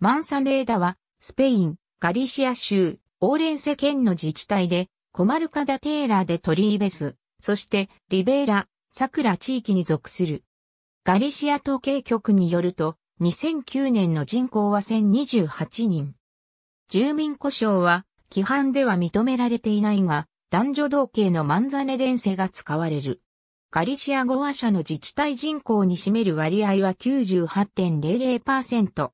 マンサレーダは、スペイン、ガリシア州、オーレンセ県の自治体で、コマルカダテーラでトリーベス、そしてリベーラ、サクラ地域に属する。ガリシア統計局によると、2009年の人口は1028人。住民故障は、規範では認められていないが、男女同系のマンザネ伝世が使われる。ガリシア語話者の自治体人口に占める割合は98.00%。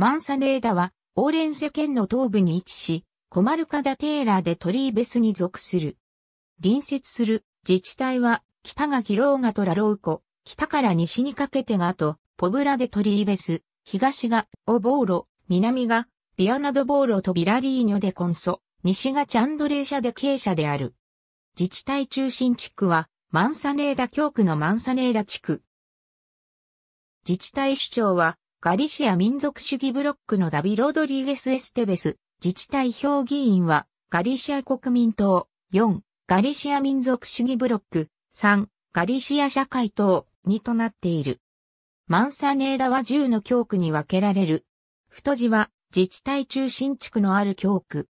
マンサネーダは、オーレンセ県の東部に位置し、コマルカダテーラーでトリーベスに属する。隣接する自治体は、北がキローガとラロウコ、北から西にかけてがと、ポブラでトリーベス、東がオボーロ、南がビアナドボーロとビラリーニョでコンソ、西がチャンドレーシャで傾斜である。自治体中心地区は、マンサネーダ教区のマンサネーダ地区。自治体首長は、ガリシア民族主義ブロックのダビ・ロドリゲス・エステベス、自治体評議員は、ガリシア国民党、4、ガリシア民族主義ブロック、3、ガリシア社会党、2となっている。マンサネーダは10の教区に分けられる。太字は自治体中心地区のある教区。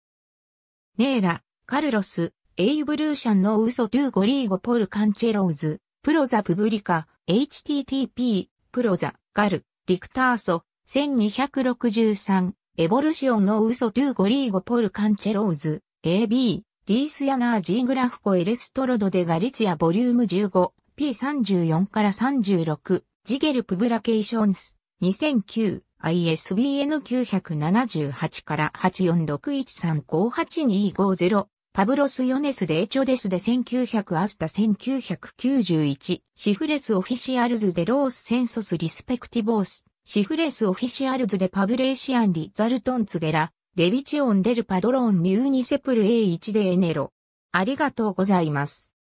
ネーラ、カルロス、エイブルーシャンのウソトゥーゴリーゴポルカンチェローズ、プロザプブリカ、http、プロザ、ガル、リクターソ、1263、エボルシオンのウソトゥーゴリーゴポルカンチェローズ、AB、ディースヤナージーグラフコエレストロドデガリツヤボリューム15、P34 から36、ジゲルプブラケーションス、2009、ISBN978 から846135825パブロス・ヨネス・デエチョデスで1900アスタ1991、シフレス・オフィシアルズ・デ・ロース・センソス・リスペクティボース、シフレス・オフィシアルズ・デ・パブレーシアン・リ・ザルトン・ツゲラ、レビチオン・デル・パドロン・ミューニセプル A1 でエネロ。ありがとうございます。